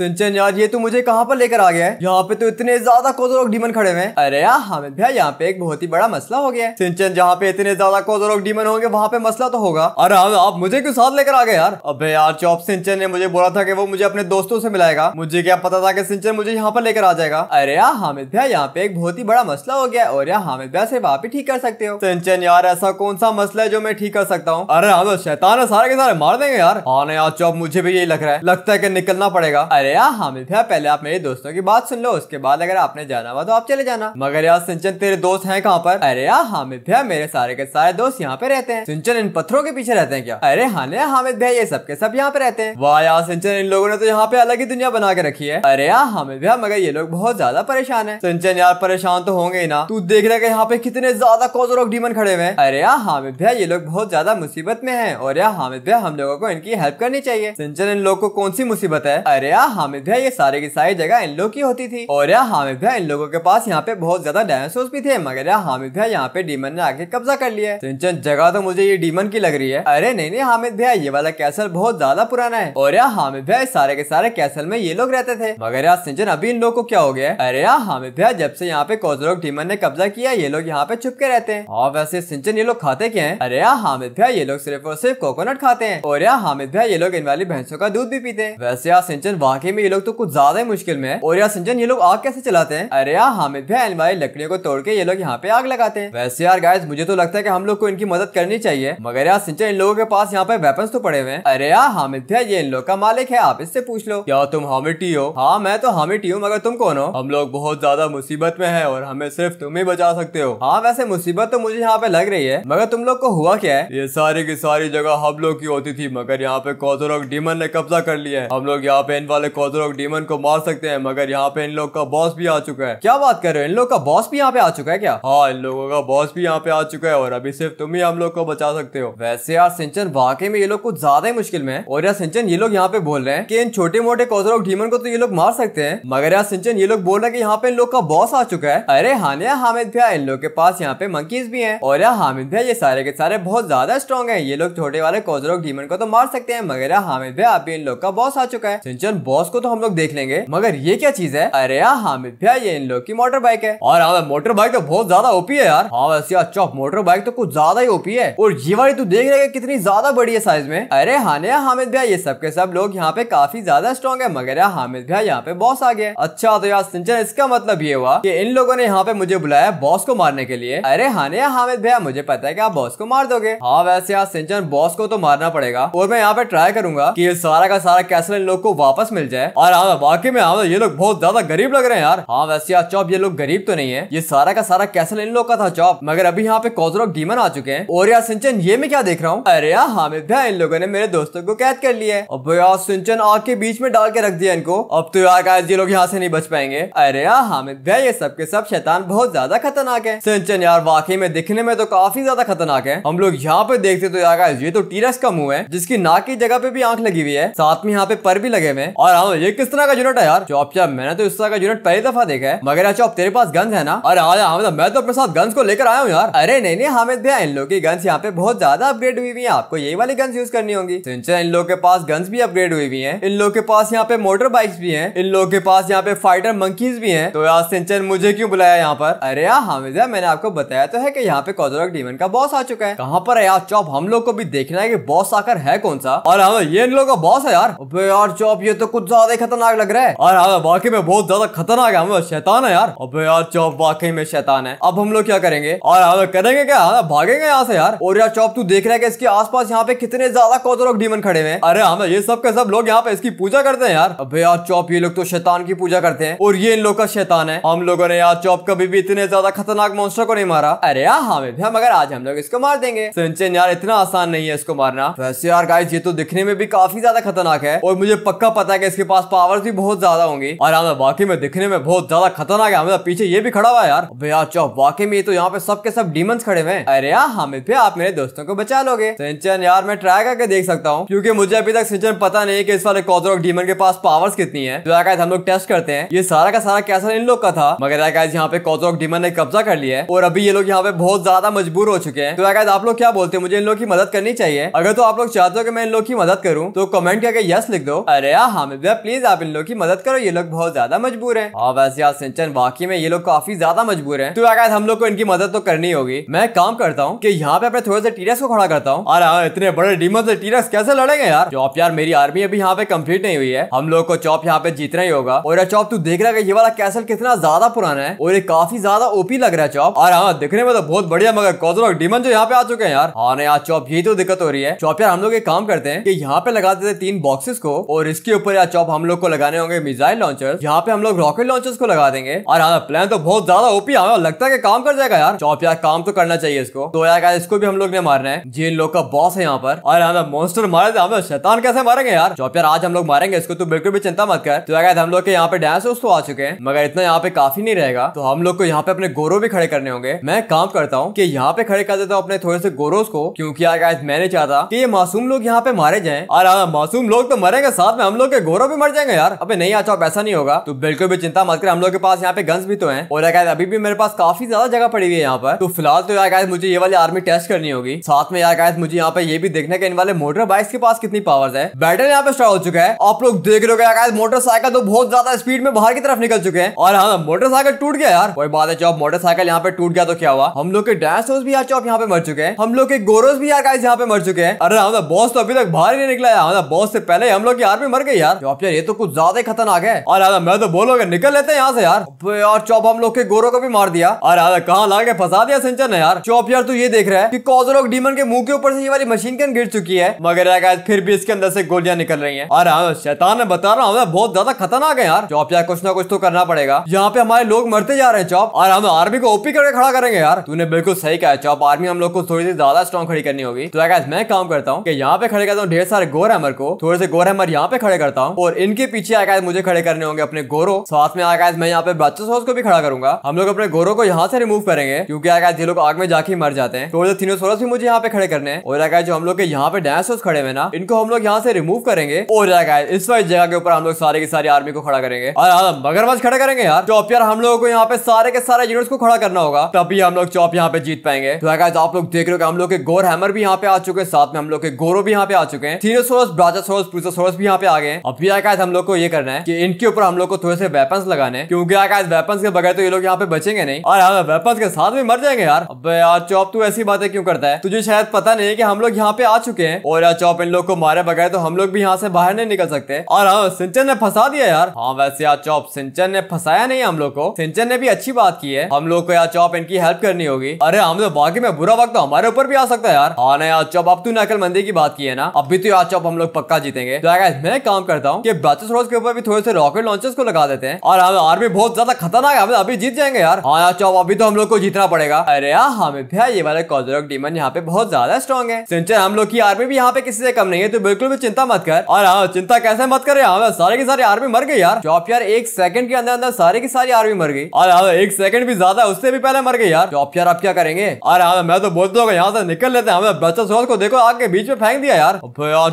सिंचन यार ये तो मुझे कहाँ पर लेकर आ गया है यहाँ पे तो इतने ज्यादा कोजोरोक डीमन खड़े हुए अरे यार हामिद भैया यहाँ पे एक बहुत ही बड़ा मसला हो गया है सिंचन जहाँ पे इतने ज्यादा कोजोरोक डीमन होंगे वहाँ पे मसला तो होगा अरे हम आप मुझे क्यों साथ लेकर आ गए यार अबे यार चौप सिंचन ने मुझे बोला था की वो मुझे अपने दोस्तों से मिलाएगा मुझे क्या पता था की सिंचन मुझे यहाँ पर लेकर आ जाएगा अरे यार हामिद भैया यहाँ पे एक बहुत ही बड़ा मसला हो गया और यार हामिद भैया सिर्फ आप ही ठीक कर सकते हो सिंचन यार ऐसा कौन सा मसला है जो मैं ठीक कर सकता हूँ अरे हम शैतान है सारे के सारे मार देंगे यार हाँ यार चौप मुझे भी यही लग रहा है लगता है की निकलना पड़ेगा अरे अरे यार हामिद भैया पहले आप मेरे दोस्तों की बात सुन लो उसके बाद अगर आपने जाना हुआ तो आप चले जाना मगर यार सिंचन तेरे दोस्त हैं कहाँ पर अरे यार हामिद भैया मेरे सारे के सारे दोस्त यहाँ पे रहते हैं सिंचन इन पत्थरों के पीछे रहते हैं क्या अरे हाँ हामिद भैया ये सब के सब यहाँ पे रहते हैं वाह यार सिंचन इन लोगों ने तो यहाँ पे अलग ही दुनिया बना के रखी है अरे यार हामिद भैया मगर ये लोग बहुत ज्यादा परेशान है सिंचन यार परेशान तो होंगे ही ना तू देख रहे यहाँ पे कितने ज्यादा कॉजर ऑफ डीमन खड़े हुए अरे यार हामिद भैया ये लोग बहुत ज्यादा मुसीबत में है और यार हामिद भैया हम लोगों को इनकी हेल्प करनी चाहिए सिंचन इन लोग को कौन सी मुसीबत है अरे यार हामिद भैया ये सारे की सारी जगह इन लोग की होती थी और यहाँ हामिद भैया इन लोगों के पास यहाँ पे बहुत ज्यादा डायनासोर भी थे मगर यहाँ हामिद भैया यहाँ पे डीमन ने आके कब्जा कर लिया सिंचन तो जगह तो मुझे ये डीमन की लग रही है अरे नहीं नहीं हामिद भैया ये वाला कैसल बहुत ज्यादा पुराना है और यहाँ हामिद भैया सारे के सारे कैसल में ये लोग रहते थे मगर यहाँ सिंचन अभी इन लोग को क्या हो गया अरे यहाँ हामिद भैया जब से यहाँ पे कोजरोग डीमन ने कब्जा किया ये लोग यहाँ पे छुप के रहते हैं और हाँ, वैसे सिंचन ये लोग खाते क्या है अरे यहाँ हामिद भैया ये लोग सिर्फ और सिर्फ कोकोनट खाते हैं और यहाँ हामिद भैया ये लोग इन वाली भैंसों का दूध भी पीते हैं वैसे यहाँ सिंचन वहाँ वाकई में ये लोग तो कुछ ज्यादा ही मुश्किल में है और यार संजन ये लोग आग कैसे चलाते हैं अरे यार हामिद भाई अलमारी लकड़ियों को तोड़ के ये लोग यहाँ पे आग लगाते हैं वैसे यार गाइस मुझे तो लगता है की हम लोग को इनकी मदद करनी चाहिए मगर यार सिंचा इन लोगों के पास यहाँ पे वेपन तो पड़े हुए हैं अरे यार हामिद भाई ये इन लोग का मालिक है आप इससे पूछ लो क्या तुम हामिद टी हो हाँ मैं तो हामिद टी हूँ मगर तुम कौन हो हम लोग बहुत ज्यादा मुसीबत में है और हमें सिर्फ तुम ही बचा सकते हो हाँ वैसे मुसीबत तो मुझे यहाँ पे लग रही है मगर तुम लोग को हुआ क्या है ये सारी की सारी जगह हम लोग की होती थी मगर यहाँ पे कौतरोग डीमन ने कब्जा कर लिया है हम लोग यहाँ पे इन वाले खोदरोक डीमन को मार सकते हैं मगर यहाँ पे इन लोग का बॉस भी आ चुका है क्या बात कर रहे हो इन लोग का बॉस भी यहाँ पे आ चुका है क्या हाँ इन लोगों का बॉस भी यहाँ पे आ चुका है और अभी सिर्फ तुम ही हम लोग को बचा सकते हो वैसे यार सिंचन वाकई में ये लोग कुछ ज्यादा ही मुश्किल में है और यार सिंचन ये लोग यहाँ पे बोल रहे हैं की इन छोटे मोटे खोदरोक डीमन को तो ये लोग मार सकते हैं मगर यार सिंचन ये लोग बोल रहे हैं की यहाँ पे इन लोग का बॉस आ चुका है अरे हानिया हामिद भैया इन लोग के पास यहाँ पे मंकीज भी है और यार हामिद भैया ये सारे के सारे बहुत ज्यादा स्ट्रॉन्ग है ये लोग छोटे वाले कोजरोक डीमन को तो मार सकते हैं मगर यार हामिद भैया अभी इन लोग का बॉस आ चुका है सिंचन बॉस बॉस को तो हम लोग देख लेंगे मगर ये क्या चीज है अरे यार हामिद भैया ये इन लोग की मोटर बाइक है और हाँ मोटर बाइक तो बहुत ज्यादा ओपी है यार हाँ वैसे अच्छा मोटर बाइक तो कुछ ज्यादा ही ओपी है और ये वाली तू देख रहे कितनी ज्यादा बड़ी है साइज में अरे हाँ यार हामिद भैया ये सबके सब लोग यहाँ पे काफी ज्यादा स्ट्रॉन्ग है मगर यार हामिद भैया यहाँ पे बॉस आ गया अच्छा तो यार सिंचन इसका मतलब ये हुआ की इन लोगों ने यहाँ पे मुझे बुलाया बॉस को मारने के लिए अरे हाँ यार हामिद भैया मुझे पता है की आप बॉस को मार दोगे हाँ वैसे यार सिंचन बॉस को तो मारना पड़ेगा और मैं यहाँ पे ट्राई करूंगा की सारा का सारा कैसल इन लोग को वापस मिल मिल जाए और हाँ वाकई में हाँ मतलब ये लोग बहुत ज्यादा गरीब लग रहे हैं यार हाँ वैसे यार चौप ये लोग गरीब तो नहीं है ये सारा का सारा कैसल इन लोग का था चौप मगर अभी यहाँ पे कॉजर डीमन आ चुके हैं और यार सिंचन ये मैं क्या देख रहा हूँ अरे यार हामिद भाई इन लोगों ने मेरे दोस्तों को कैद कर लिया है अब यार सिंचन आग के बीच में डाल के रख दिया इनको अब तो यार ये लोग यहाँ से नहीं बच पाएंगे अरे यार हामिद भैया ये सबके सब शैतान बहुत ज्यादा खतरनाक है सिंचन यार वाकई में दिखने में तो काफी ज्यादा खतरनाक है हम लोग यहाँ पे देखते तो यार ये तो टीरस का मुंह है जिसकी नाक की जगह पे भी आंख लगी हुई है साथ में यहाँ पे पर भी लगे हुए और रहा हूँ ये किस तरह का यूनिट है यार चौप चौप मैंने तो इस तरह का यूनिट पहली दफा देखा है मगर यार चौप तेरे पास गन्स है ना अरे हाँ हमें हाँ, मतलब मैं तो अपने साथ गन्स को लेकर आया हूँ यार अरे नहीं नहीं हामिद भैया इन लोग की गन्स यहाँ पे बहुत ज्यादा अपग्रेड हुई हुई है आपको यही वाली गन्स यूज करनी होगी इन लोग के पास गन्स भी अपग्रेड हुई हुई है इन लोग के पास यहाँ पे मोटर बाइक्स भी है इन लोग के पास यहाँ पे फाइटर मंकीज भी है तो यार सिंचन मुझे क्यों बुलाया यहाँ पर अरे यार हामिद यार मैंने आपको बताया तो है की यहाँ पे कौजोरक डीमन का बॉस आ चुका है कहाँ पर है यार चौप हम लोग को भी देखना है की बॉस आकर है कौन सा और हमें हाँ, ये इन लोग का बॉस है यार यार चौप ये तो कुछ कुछ ज्यादा खतरनाक लग रहा है और हाँ वाकई में बहुत ज्यादा खतरनाक है हमें शैतान है यार अब यार चौप वाकई में शैतान है अब हम लोग क्या करेंगे और हम करेंगे क्या हमें भागेंगे यहाँ से यार और यार चौप तू देख रहे इसके आस पास यहाँ पे कितने ज्यादा कौतरोक डीमन खड़े हुए हैं अरे हमें ये सब के सब लोग यहाँ पे इसकी पूजा करते हैं यार अब यार चौप ये लोग तो शैतान की पूजा करते हैं और ये इन लोग का शैतान है हम लोगों ने यार चौप कभी भी इतने ज्यादा खतरनाक मोस्टर को नहीं मारा अरे यार हमें हाँ, भी हाँ, मगर आज हम लोग इसको मार देंगे सिंचन यार इतना आसान नहीं है इसको मारना वैसे यार गाइस ये तो दिखने में भी काफी ज्यादा खतरनाक है और मुझे पक्का पता है कि इसके पास पावर्स भी बहुत ज्यादा होंगी और यार वाकई में दिखने में बहुत ज्यादा खतरनाक है हमें पीछे ये भी खड़ा हुआ यार अबे यार चौप वाकई में तो यहाँ पे सबके सब डीमंस खड़े हुए अरे यार हमें हाँ, भाई आप मेरे दोस्तों को बचा लोगे सिंचन यार मैं ट्राई करके देख सकता हूँ क्योंकि मुझे अभी तक सिंचन पता नहीं की इस वाले कॉदरोक डीमन के पास पावर्स कितनी है तो हम लोग टेस्ट करते हैं ये सारा का सारा कैसा इन लोग का था मगर यार यहाँ पे कॉदरोक डीमन ने कब्जा कर लिया है और अभी ये लोग यहाँ पे बहुत ज्यादा मजबूर हो चुके हैं तो यार आप लोग क्या बोलते हैं मुझे इन लोग की मदद करनी चाहिए अगर तो आप लोग चाहते हो कि मैं इन लोग की मदद करूं तो कमेंट करके यस लिख दो अरे यार हमें हाँ, भैया प्लीज आप इन लोग की मदद करो ये लोग बहुत ज्यादा मजबूर है और हाँ, वैसे यार सिंचन वाकई में ये लोग काफी ज्यादा मजबूर है तो आगे हम लोग को इनकी मदद तो करनी होगी मैं काम करता हूँ की यहाँ पे अपने थोड़े से टीरस को खड़ा करता हूँ और हाँ, इतने बड़े डीमन से टीरस कैसे लड़ेंगे यार चौप यार मेरी आर्मी अभी यहाँ पे कम्प्लीट नहीं हुई है हम लोग को चौप यहाँ पे जीतना ही होगा और चौप तू देख रहा है ये वाला कैसल कितना ज्यादा पुराना है और ये काफी ज्यादा ओपी लग रहा है चौप और हाँ दिखने में तो बहुत बढ़िया मगर कौजरो डीमन जो यहाँ पे आ चुके हैं यार हाँ यार चौप यही तो दिक्कत हो रही है चौप यार हम लोग एक काम करते हैं कि यहाँ पे लगा देते तीन बॉक्सेस को और इसके ऊपर यार जॉब हम लोग को लगाने होंगे मिसाइल लॉन्चर यहाँ पे हम लोग रॉकेट लॉन्चर्स को लगा देंगे और हाँ प्लान तो बहुत ज्यादा ओपी हमें लगता है काम कर जाएगा यार चौप यार काम तो करना चाहिए इसको तो यार इसको भी हम लोग ने मारना है जिन लोग का बॉस है यहाँ पर और हमें हाँ, मोस्टर मारे थे हमें शैतान कैसे मारेंगे यार चौप यार आज हम लोग मारेंगे इसको तो बिल्कुल भी चिंता मत कर तो यार हम लोग के यहाँ पे डांस दोस्तों आ चुके हैं मगर इतना यहाँ पे काफी नहीं रहेगा तो हम लोग को यहाँ पे अपने गोरो भी खड़े करने होंगे मैं काम करता हूँ की यहाँ पे खड़े कर देता हूँ अपने थोड़े से गोरोज को क्योंकि यार मैं चाहता की ये मासूम लोग यहाँ पे मारे जाए और हाँ, मासूम लोग तो मरेंगे साथ में हम लोग के गोरो दोनों भी मर जाएंगे यार अबे नहीं आचा अच्छा, ऐसा नहीं होगा तो बिल्कुल भी चिंता मत कर हम लोग के पास यहाँ पे गन्स भी तो है और यार अभी भी मेरे पास काफी ज्यादा जगह पड़ी हुई है यहाँ पर तो फिलहाल तो यार गायद मुझे ये वाली आर्मी टेस्ट करनी होगी साथ में यार गायद मुझे यहाँ पे ये भी देखने के इन वाले मोटर बाइक के पास कितनी पावर है बैटर यहाँ पे स्टार्ट हो चुका है आप लोग देख रहे हो यार मोटरसाइकिल तो बहुत ज्यादा स्पीड में बाहर की तरफ निकल चुके हैं और हाँ मोटरसाइकिल टूट गया यार कोई बात है चौप मोटरसाइकिल यहाँ पे टूट गया तो क्या हुआ हम लोग के डायनासोर भी यार चौप यहाँ पे मर चुके हैं हम लोग के गोरोज भी यार यहाँ पे मर चुके हैं अरे हम हाँ, मतलब बॉस तो अभी तक बाहर ही नहीं निकला है बॉस मतलब से पहले हम लोग की आर्मी मर गई यार चॉप यार ये तो कुछ ज्यादा ही खतरनाक है और राधा मैं तो बोलोगे निकल लेते हैं यहाँ से यार यार चौप हम लोग के गोरो को भी मार दिया और राधा कहाँ ला के फंसा दिया सिंचन ने यार चौप यार तू ये देख रहा है की कॉजरोक डीमन के मुंह के ऊपर से ये वाली मशीन कन गिर चुकी है मगर फिर भी इसके अंदर से गोलियां निकल रही है और शैतान ने बता रहा हूँ बहुत ज्यादा खतरनाक है यार चौप यार कुछ ना कुछ तो करना पड़ेगा यहाँ पे हमारे लोग मरते जा रहे हैं चौप और हम आर्मी को ओपी करके खड़ा करेंगे यार तूने बिल्कुल सही कहा चौप आर्मी हम लोग को थोड़ी सी ज्यादा स्ट्रॉन्ग खड़ी करनी होगी तो मैं काम करता हूँ की यहाँ पे खड़े करता हूँ ढेर सारे गोर हैमर को थोड़े से गोर हैमर यहाँ पे खड़े करता हूँ और इनके पीछे आकाश मुझे खड़े करने होंगे अपने गोरो साथ में आकाश मैं यहाँ पे बच्चों को भी खड़ा करूंगा हम लोग अपने गोरो को यहाँ से रिमूव करेंगे क्योंकि आकाश ये लोग आग में जाके मर जाते हैं तो थीनोसोरस भी मुझे यहाँ पे खड़े करने हैं और आकाश जो हम लोग के यहाँ पे डायनासोर्स खड़े हुए ना इनको हम लोग यहाँ से रिमूव करेंगे और आकाश इस वाली जगह के ऊपर हम लोग सारे की सारी आर्मी को खड़ा करेंगे और हाँ, मगरमच्छ खड़े करेंगे यार चौप यार हम लोगों को यहाँ पे सारे के सारे यूनिट्स को खड़ा करना होगा तभी हम लोग चौप यहाँ पे जीत पाएंगे तो आकाश आप लोग देख रहे हो हम लोग के गोर हैमर भी यहाँ पे आ चुके हैं साथ में हम लोग के गोरो भी यहाँ पे आ चुके हैं थीनोसोरस भी यहाँ पे आ गए अब क्योंकि आकाश हम लोग को ये करना है कि इनके ऊपर हम लोग को थोड़े से वेपन्स लगाने क्योंकि आकाश वेपन्स के बगैर तो ये लोग यहाँ पे बचेंगे नहीं और हम वेपन्स के साथ भी मर जाएंगे यार अब यार चौप तू ऐसी बातें क्यों करता है तुझे शायद पता नहीं है कि हम लोग यहाँ पे आ चुके हैं और यार चौप इन लोग को मारे बगैर तो हम लोग भी यहाँ से बाहर नहीं निकल सकते और हाँ सिंचन ने फंसा दिया यार हाँ वैसे यार चौप सिंचन ने फंसाया नहीं हम लोग को सिंचन ने भी अच्छी बात की है हम लोग को यार चौप इनकी हेल्प करनी होगी अरे हम तो बाकी में बुरा वक्त तो हमारे ऊपर भी आ सकता है यार हाँ ना यार चौप अब तू नकल अकलमंदी की बात की है ना अभी तो यार चौप हम लोग पक्का जीतेंगे तो मैं काम करता हूँ हूँ कि बैचेस के ऊपर भी थोड़े से रॉकेट लॉन्चर्स को लगा देते हैं और हम आर्मी बहुत ज्यादा खतरनाक है अभी जीत जाएंगे यार हाँ यार चौब अभी तो हम लोग को जीतना पड़ेगा अरे यार हमें भैया ये वाले कॉजरॉक डीमन यहाँ पे बहुत ज्यादा स्ट्रॉग है सिंचर हम लोग की आर्मी भी यहाँ पे किसी से कम नहीं है तो बिल्कुल भी चिंता मत कर और हाँ चिंता कैसे मत कर हमें हाँ, सारी की सारी आर्मी मर गई यार चौप यार एक सेकंड के अंदर अंदर सारी की सारी आर्मी मर गई और हाँ एक सेकंड भी ज्यादा उससे भी पहले मर गई यार चौप यार आप क्या करेंगे और हाँ मैं तो बोलता हूँ यहाँ से निकल लेते हैं हमें ब्रचस को देखो आग के बीच में फेंक दिया यार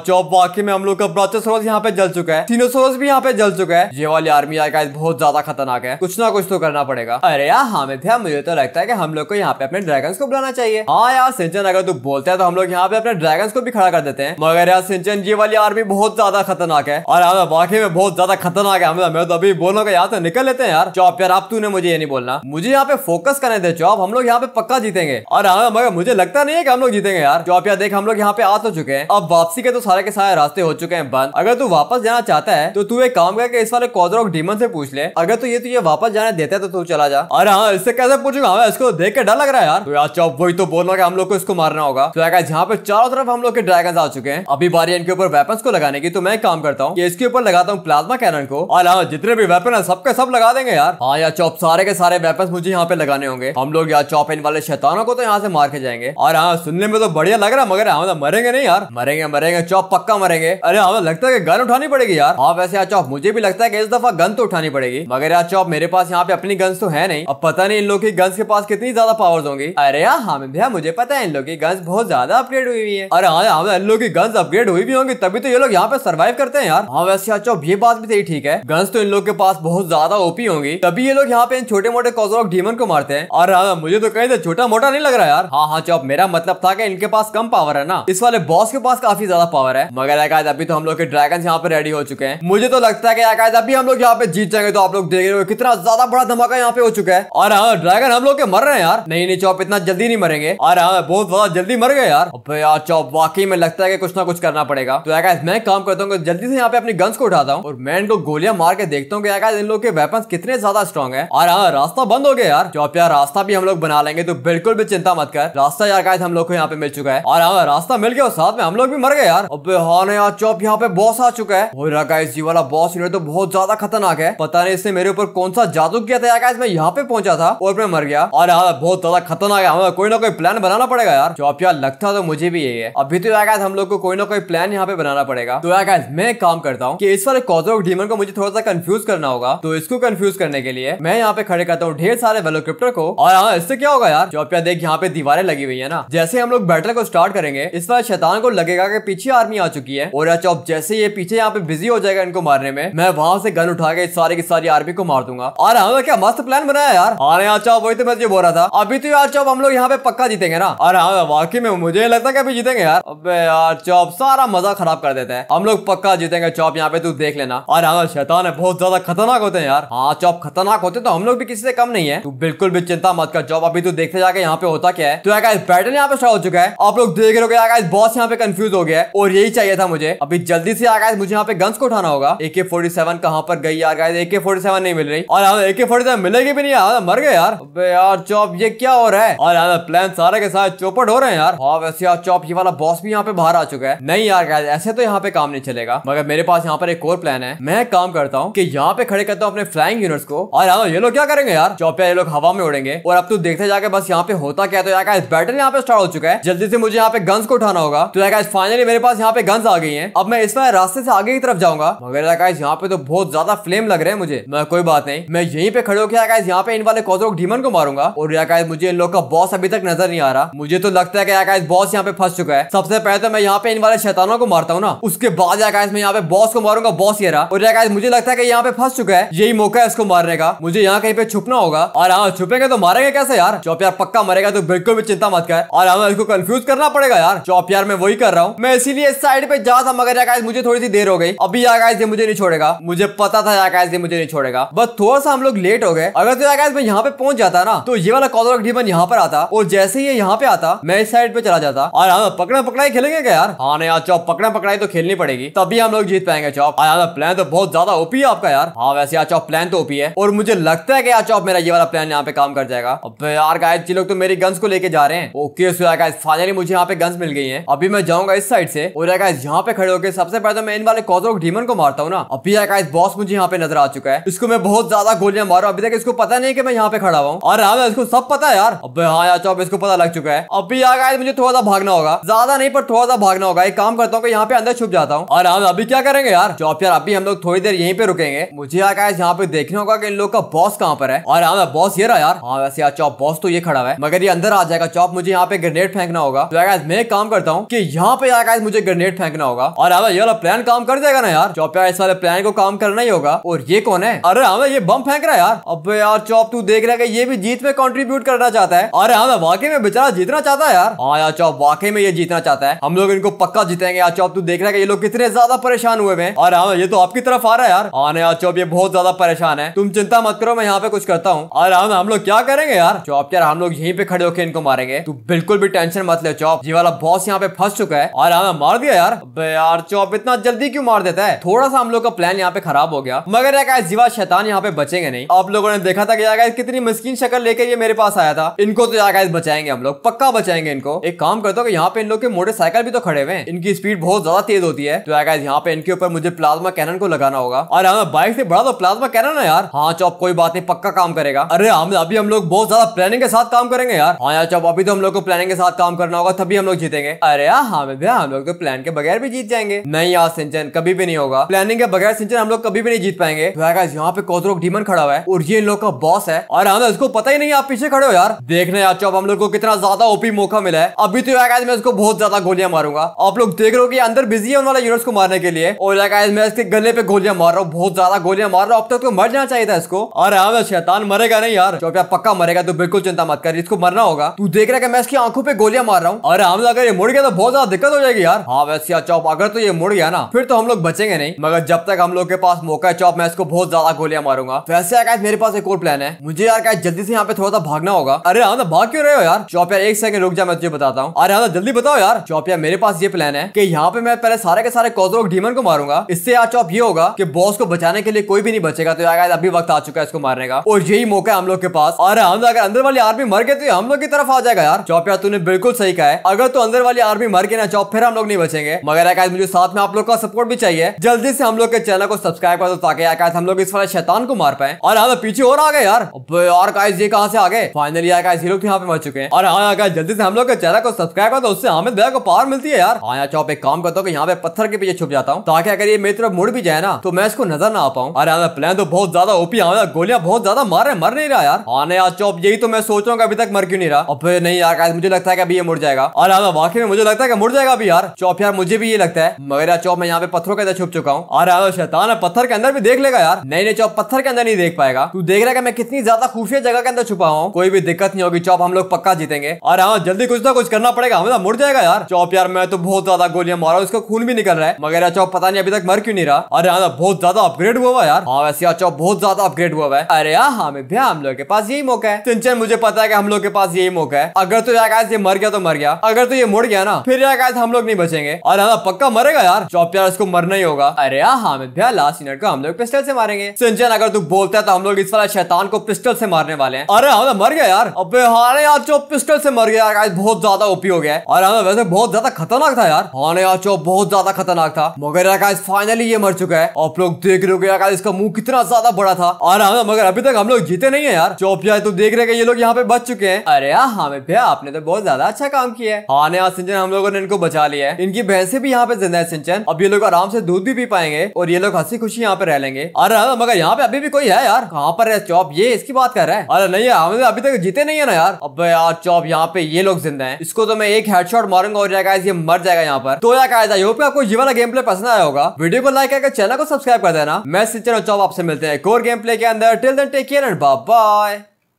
चौप वाकई में हम लोग का ब्रचस यहाँ पे जल चुका है चुका है सीनोसोरस भी यहाँ पे जल चुका है ये वाली आर्मी यार बहुत ज्यादा खतरनाक है कुछ ना कुछ तो करना पड़ेगा अरे यार हामिद भैया मुझे तो लगता है की हम लोग को यहाँ पे अपने ड्रैगन को बुलाना चाहिए हाँ यार सिंचन अगर तू बोलते हैं तो हम लोग यहाँ पे अपने ड्रैगन को भी खड़ा कर देते हैं मगर यार सिंचन ये वाली आर्मी बहुत ज्यादा खतरनाक है और हमें वाकई में बहुत ज्यादा खतरनाक है हमें मैं तो अभी बोलूंगा यहाँ से तो निकल लेते हैं यार चौप यार आप तूने मुझे ये नहीं बोलना मुझे यहाँ पे फोकस करने दे चौप हम लोग यहाँ पे पक्का जीतेंगे और हमें हाँ, मगर मुझे लगता नहीं है कि हम लोग जीतेंगे यार चौप यार देख हम लोग यहाँ पे आ तो चुके हैं अब वापसी के तो सारे के सारे रास्ते हो चुके हैं बंद अगर तू वापस जाना जाना चाहता है तो तू एक काम कर इस वाले कॉदरॉक डीमन से पूछ ले अगर तो ये तुझे वापस जाने देता है तो तू चला जा अरे हाँ इससे कैसे पूछूंगा मैं इसको देख के डर लग रहा है यार तो यार चौब वही तो बोल रहा हम लोग को इसको मारना होगा तो यार यहाँ पे चारों तरफ हम लोग के ड्रैगन आ चुके हैं अभी बारी इनके ऊपर वेपन को लगाने की तो मैं काम करता हूँ इसके ऊपर लगाता हूँ प्लाज्मा कैनन को और हाँ जितने भी वेपन है सबके सब लगा देंगे यार हाँ यार चौप सारे के सारे वेपन मुझे यहाँ पे लगाने होंगे हम लोग यार चौप इन वाले शैतानों को तो यहाँ से मार के जाएंगे और हाँ सुनने में तो बढ़िया लग रहा है मगर हम हाँ, मतलब मरेंगे नहीं यार मरेंगे मरेंगे चौप पक्का मरेंगे अरे हमें हाँ, मतलब लगता है कि गन उठानी पड़ेगी पड़ेगी यार हाँ वैसे आचो मुझे भी लगता है कि इस दफा गन तो उठानी पड़ेगी मगर यार चौप मेरे पास यहाँ पे अपनी गन्स तो है नहीं अब पता नहीं इन लोग की गन्स के पास कितनी ज्यादा पावर होंगी अरे यार हमें हाँ, भैया मुझे पता है इन लोग की गन्स बहुत ज्यादा अपग्रेड हुई हुई है अरे हाँ हम हाँ, इन लोग की गन्स अपग्रेड हुई भी होंगी तभी तो ये लोग यहाँ पे सर्वाइव करते हैं यार हाँ वैसे आचो ये बात भी सही ठीक है गन्स तो इन लोग के पास बहुत ज्यादा ओपी होंगी तभी ये लोग यहाँ पे इन छोटे मोटे कॉजरॉक डीमन को मारते हैं और हाँ, मुझे तो कहीं से छोटा मोटा नहीं लग रहा यार हाँ हाँ चौप मेरा मतलब था कि इनके पास कम पावर है ना इस वाले बॉस के पास काफी ज्यादा पावर है मगर अभी तो हम लोग के ड्रैगन यहाँ पे रेडी हो चुके हैं मुझे तो लगता है कि आकाश अभी हम लोग यहाँ पे जीत जाएंगे तो आप लोग देख रहे हो कितना ज्यादा बड़ा धमाका यहाँ पे हो चुका है और हाँ ड्रैगन हम लोग के मर रहे हैं यार नहीं नहीं चौप इतना जल्दी नहीं मरेंगे और हाँ बहुत ज्यादा जल्दी मर गए यार यार चौप वाकई में लगता है कि कुछ ना कुछ करना पड़ेगा तो आकाश मैं काम करता हूँ जल्दी से यहाँ पे अपनी गन्स को उठाता हूँ और मैं इनको गोलियां मार के देखता हूँ यार इन लोग के वेपन कितने ज्यादा स्ट्रॉन्ग है और हाँ रास्ता बंद हो गया यार चौप यार रास्ता भी हम लोग बना लेंगे तो बिल्कुल भी चिंता मत कर रास्ता यार आकाश हम लोग को यहाँ पे मिल चुका है और हाँ रास्ता मिल गया साथ में हम लोग भी मर गए यार अब हाँ यार चौप यहाँ पे बॉस आ चुका है मिला गाइस ये वाला बॉस यूनिट तो बहुत ज्यादा खतरनाक है पता नहीं इसने मेरे ऊपर कौन सा जादू किया था यार मैं यहाँ पे पहुंचा था और मैं मर गया और यार हाँ, बहुत ज्यादा खतरनाक है हमें कोई ना कोई प्लान बनाना पड़ेगा यार जो आप यार लगता तो मुझे भी यही है अभी तो आया हम लोग को कोई ना कोई प्लान यहाँ पे बनाना पड़ेगा तो आया मैं काम करता हूँ की इस वाले कॉजो डीमन को मुझे थोड़ा सा कंफ्यूज करना होगा तो इसको कंफ्यूज करने के लिए मैं यहाँ पे खड़े करता हूँ ढेर सारे वेलोक्रिप्टर को और हाँ इससे क्या होगा यार जो आप देख यहाँ पे दीवारें लगी हुई है ना जैसे हम लोग बैटल को स्टार्ट करेंगे इस बार शैतान को लगेगा कि पीछे आर्मी आ चुकी है और या अच्छा, जैसे ये पीछे यहाँ पे बिजी हो जाएगा इनको मारने में मैं वहां से गन उठा के सारी की सारी आर्मी को मार दूंगा और हमें हाँ, क्या मस्त प्लान बनाया यार अरे यार हाँ, चाहो वही तो मैं ये बोल रहा था अभी तो यार चाहो हम लोग यहाँ पे पक्का जीतेंगे ना और हाँ वाकई में मुझे लगता है अभी जीतेंगे यार अब यार चौप सारा मजा खराब कर देते हैं हम लोग पक्का जीतेंगे चौप यहाँ पे तू देख लेना और हाँ शैतान है बहुत ज्यादा खतरनाक होते हैं यार हाँ चौप खतरनाक होते तो हम लोग भी किसी से कम नहीं है तू बिल्कुल भी चिंता मत कर चौप अभी तू देखते जाके यहाँ पे होता क्या है तो यार पैटर्न यहाँ पे स्टार्ट हो चुका है आप लोग देख रहे हो बॉस यहाँ पे कंफ्यूज हो गया है और यही चाहिए था मुझे अभी जल्दी से आकाश मुझे यहाँ पे गन्स को उठाना होगा ए के फोर्टी सेवन कहाँ पर गई यार गाइस ए के फोर्टी सेवन नहीं मिल रही और ए के फोर्टी सेवन मिलेगी भी नहीं मर गए यार अबे यार चौप ये क्या हो रहा है और यार प्लान सारे के साथ चौपट हो रहे हैं यार हाँ वैसे यार चौप ये वाला बॉस भी यहाँ पे बाहर आ चुका है नहीं यार गाइस ऐसे तो यहाँ पे काम नहीं चलेगा मगर मेरे पास यहाँ पर एक और प्लान है मैं काम करता हूँ की यहाँ पे खड़े करता हूँ अपने फ्लाइंग यूनिट्स को और यार ये लोग क्या करेंगे यार चौपिया ये लोग हवा में उड़ेंगे और अब तू देखते जाके बस यहाँ पे होता क्या तो यार गाइस बैटल यहाँ पे स्टार्ट हो चुका है जल्दी से मुझे यहाँ पे गन्स को उठाना होगा तो यार गाइस फाइनली मेरे पास यहाँ पे गन्स आ गई है अब मैं इस रास्ते से आगे की तरफ तरफ जाऊंगा मगर आकाश यहाँ पे तो बहुत ज्यादा फ्लेम लग रहे हैं मुझे मैं कोई बात नहीं मैं यहीं पे खड़े होकर आकाश यहाँ पे इन वाले कॉजरोक डीमन को मारूंगा और आकाश मुझे इन लोग का बॉस अभी तक नजर नहीं आ रहा मुझे तो लगता है कि आकाश बॉस यहाँ पे फंस चुका है सबसे पहले तो मैं यहाँ पे इन वाले शैतानों को मारता हूँ ना उसके बाद आकाश मैं यहाँ पे बॉस को मारूंगा बॉस ये रहा और आकाश मुझे लगता है कि यहाँ पे फंस चुका है यही मौका है उसको मारने का मुझे यहाँ कहीं पे छुपना होगा और हाँ छुपेगा तो मारेंगे कैसे यार चौपियार पक्का मरेगा तो बिल्कुल भी चिंता मत कर और हमें हाँ, इसको कंफ्यूज करना पड़ेगा यार चौप यार मैं वही कर रहा हूँ मैं इसीलिए साइड पे जा था मगर मुझे थोड़ी सी देर हो गई अभी यार ये मुझे नहीं छोड़ेगा मुझे पता था यार इसे ये मुझे नहीं छोड़ेगा बस थोड़ा सा हम लोग लेट हो गए अगर तो यार गाइस मैं यहाँ पे पहुंच जाता ना तो ये वाला कॉलर डीमन यहाँ पर आता और जैसे ही यहाँ पे आता मैं इस साइड पे चला जाता और हम पकड़ा पकड़ाई खेलेंगे क्या यार हाँ यार चौप पकड़ा पकड़ाई तो खेलनी पड़ेगी तभी हम लोग जीत पाएंगे चौप यार प्लान तो बहुत ज्यादा ओपी है आपका यार हाँ वैसे यार चौप प्लान तो ओपी है और मुझे लगता है कि यार चौप मेरा ये वाला प्लान यहाँ पे काम कर जाएगा अब यार जी लोग तो मेरी गन्स को लेके जा रहे हैं ओके सो फाइनली मुझे यहाँ पे गन्स मिल गई है अभी मैं जाऊंगा इस साइड से और यहाँ पे खड़े होकर सबसे पहले तो मैं इन वाले कॉजो लोग डीमन को मारता हूँ ना अभी इस बॉस मुझे यहाँ पे नजर आ चुका है इसको मैं बहुत ज्यादा गोलियां मारू अभी तक इसको पता नहीं की मैं यहाँ पे खड़ा हुआ और हाँ इसको सब पता है यार अब हाँ यार चौब इसको पता लग चुका है अभी यहाँ मुझे थोड़ा सा भागना होगा ज्यादा नहीं पर थोड़ा सा भागना होगा एक काम करता हूँ यहाँ पे अंदर छुप जाता हूँ और हम हाँ, अभी क्या करेंगे यार चौप यार अभी हम लोग थोड़ी देर यहीं पे रुकेंगे मुझे आकाश यहाँ पे देखना होगा कि इन लोग का बॉस कहाँ पर है और हम बॉस ये रहा यार हाँ वैसे यार चौप बॉस तो ये खड़ा है मगर ये अंदर आ जाएगा चौप मुझे यहाँ पे ग्रेनेड फेंकना होगा तो मैं काम करता हूँ की यहाँ पे आकाश मुझे ग्रेनेड फेंकना होगा और हाँ ये प्लान काम कर जाएगा ना यार चौपिया इस वाले प्लान को काम करना ही होगा और ये कौन है अरे हमें हाँ, ये बम फेंक रहा है यार अब यार चौप तू देख रहा है ये भी जीत में कॉन्ट्रीब्यूट करना चाहता है अरे हमें हाँ, वाकई में बेचारा जीतना चाहता है यार हाँ यार चौप वाकई में ये जीतना चाहता है हम लोग इनको पक्का जीतेंगे यार चौप तू देख रहा है ये लोग कितने ज्यादा परेशान हुए हैं अरे हमें हाँ, ये तो आपकी तरफ आ रहा है यार हाँ यार चौप ये बहुत ज्यादा परेशान है तुम चिंता मत करो मैं यहाँ पे कुछ करता हूँ अरे हमें हम लोग क्या करेंगे यार चौप यार हम लोग यहीं पे खड़े होकर इनको मारेंगे तू बिल्कुल भी टेंशन मत ले चौप ये वाला बॉस यहाँ पे फंस चुका है और हमें मार दिया यार यार चौप इतना जल्दी क्यों मार देता देता है थोड़ा सा हम लोग का प्लान यहाँ पे खराब हो गया मगर यार जीवा शैतान यहाँ पे बचेंगे नहीं आप लोगों ने देखा था कि यार कितनी मस्किन शक्ल लेकर ये मेरे पास आया था इनको तो यार बचाएंगे हम लोग पक्का बचाएंगे इनको एक काम करते हो यहाँ पे इन लोग के मोटरसाइकिल भी तो खड़े हुए इनकी स्पीड बहुत ज्यादा तेज होती है तो यार यहाँ पे इनके ऊपर मुझे प्लाज्मा कैनन को लगाना होगा और हमें बाइक से बड़ा तो प्लाज्मा कैनन है यार हाँ चौप कोई बात नहीं पक्का काम करेगा अरे हम हाँ, अभी हम लोग बहुत ज्यादा प्लानिंग के साथ काम करेंगे यार हाँ यार चौप अभी तो हम लोग को प्लानिंग के साथ काम करना होगा तभी हम लोग जीतेंगे अरे यार हाँ, हाँ भैया हाँ, हम लोग तो प्लान के बगैर भी जीत जाएंगे नहीं यार सिंचन कभी भी नहीं होगा प्लानिंग के बगैर सिंचन हम लोग कभी भी नहीं जीत पाएंगे तो यहाँ पे कौतरोक डीमन खड़ा हुआ है और ये इन लोग का बॉस है और हमें हाँ, उसको पता ही नहीं आप पीछे खड़े हो यार देखने अच्छा अब हम लोग को कितना ज्यादा ओपी मौका मिला है अभी तो मैं उसको बहुत ज्यादा गोलियां मारूंगा आप लोग देख रहे हो कि अंदर बिजी है उन वाला यूनिट्स को मारने के लिए और मैं इसके गले पे गोलियां मार रहा हूँ बहुत ज्यादा गोलियां मार रहा हूँ अब तक तो मर जाना चाहिए था इसको अरे हाँ शैतान मरेगा नहीं यार चौपिया पक्का मरेगा तो बिल्कुल चिंता मत कर इसको मरना होगा तू देख रहा है मैं इसकी आंखों पे गोलियां मार रहा हूँ अरे हम हाँ, अगर ये मुड़ गया तो बहुत ज्यादा दिक्कत हो जाएगी यार हाँ वैसे अच्छा अगर तो ये मुड़ गया ना फिर तो हम लोग बचेंगे नहीं मगर जब तक हम लोग के पास मौका है चौप मैं इसको बहुत ज्यादा गोलियां मारूंगा वैसे यार मेरे पास एक और प्लान है मुझे यार क्या जल्दी से यहाँ पे थोड़ा सा भागना होगा अरे हाँ भाग क्यों रहे हो यार चौप यार एक सेकंड रुक जाए मैं तुझे बताता हूँ अरे हाँ जल्दी बताओ यार चौप यार मेरे पास ये प्लान है की यहाँ पे मैं पहले सारे के सारे कॉजरोक डीमन को मारूंगा इससे यार चौप ये होगा की बॉस को बचाने के लिए कोई भी नहीं बचेगा तो यार अभी वक्त आ चुका है इसको मारने का और यही मौका है हम लोग के पास अरे हम हाँ, अगर अंदर वाली आर्मी मर गए तो हम लोग की तरफ आ जाएगा यार चौप यार तूने बिल्कुल सही कहा है अगर तो अंदर वाली आर्मी मर गए ना चौप फिर हम लोग नहीं बचेंगे मगर यार मुझे साथ में आप लोग का सपोर्ट भी चाहिए है जल्दी से हम लोग के चैनल को सब्सक्राइब कर दो ताकि यार हम लोग इस वाले शैतान को मार पाए और हमें पीछे और आ गए यार और गाइस ये कहाँ से आ गए फाइनली यार आकाश हीरो यहाँ पे मर चुके हैं और हाँ आकाश जल्दी से हम लोग के चैनल को सब्सक्राइब कर दो उससे हमें भैया को पावर मिलती है यार हाँ चौप एक काम करता हूँ यहाँ पे पत्थर के पीछे छुप जाता हूँ ताकि अगर ये मेरी तरफ मुड़ भी जाए ना तो मैं इसको नजर ना आ पाऊँ अरे हमें प्लान तो बहुत ज्यादा ओपी हाँ गोलियां बहुत ज्यादा मार रहे मर नहीं रहा यार हाँ यार चौप यही तो मैं सोच रहा हूँ अभी तक मर क्यों नहीं रहा अब नहीं यार मुझे लगता है कि अभी ये मुड़ जाएगा और हमें हाँ वाकई में मुझे लगता है कि मुड़ जाएगा अभी यार चौप यार मुझे भी ये लगता है मगर यार चौप मैं यहाँ पे पत्थरों पैदा तो छुप चुका हूँ अरे आलो शैतान पत्थर के अंदर भी देख लेगा यार नहीं नहीं चौप पत्थर के अंदर नहीं देख पाएगा तू देख रहा है मैं कितनी ज्यादा खुफिया जगह के अंदर छुपा हूँ कोई भी दिक्कत नहीं होगी चौप हम लोग पक्का जीतेंगे और हाँ जल्दी कुछ ना कुछ करना पड़ेगा हमें तो मुड़ जाएगा यार चौप यार मैं तो बहुत ज्यादा गोलियां मारा उसका खून भी निकल रहा है मगर चौप पता नहीं अभी तक मर क्यों नहीं रहा अरे यहाँ तो बहुत ज्यादा अपग्रेड हुआ हुआ यार हाँ वैसे यार चौप बहुत ज्यादा अपग्रेड हुआ है अरे यार हाँ, हाँ भैया हम लोग के पास यही मौका है सिंचन मुझे पता है कि हम लोग के पास यही मौका है अगर तो आकाश ये मर गया तो मर गया अगर तो ये मुड़ गया ना फिर आकाश हम लोग नहीं बचेंगे और हाँ पक्का मरेगा यार चौप यार इसको मरना नहीं होगा अरे हाँ भैया लास्ट मिनट को हम लोग पिस्टल से मारेंगे सिंचन अगर तू बोलता है तो हम लोग इस वाला शैतान को पिस्टल से मारने वाले हैं अरे हम हाँ, मर गया यार अबे हाँ यार चो पिस्टल से मर गया यार बहुत ज्यादा उपयोग है और हमें हाँ, वैसे बहुत ज्यादा खतरनाक था यार हाँ यार चो बहुत ज्यादा खतरनाक था मगर यार फाइनली ये मर चुका है आप लोग देख रहे हो यार इसका मुंह कितना ज्यादा बड़ा था और हमें हाँ, मगर अभी तक हम लोग जीते नहीं है यार चौप यार तू देख रहे ये लोग यहाँ पे बच चुके हैं अरे यार हाँ भैया आपने तो बहुत ज्यादा अच्छा काम किया है हाँ यार सिंचन हम लोगों ने इनको बचा लिया है इनकी भैंसे भी यहाँ पे जिंदा है सिंचन अब ये लोग आराम से दूध भी पी पाएंगे और ये लोग हंसी खुशी यहाँ पे रह लेंगे अरे मगर यहाँ पे अभी भी कोई है यार कहाँ पर है चौप ये इसकी बात कर रहा है अरे नहीं हम अभी तक जीते नहीं है ना यार अब यार चौप यहाँ पे ये लोग जिंदा है इसको तो मैं एक हेडशॉट मारूंगा और जाएगा ये मर जाएगा यहाँ पर तो या गाइस आई होप आपको ये वाला गेम प्ले पसंद आया होगा वीडियो को लाइक करके चैनल को सब्सक्राइब कर देना मैं सिंचन और चौप आपसे मिलते हैं कोर गेम प्ले के अंदर till then take care and bye bye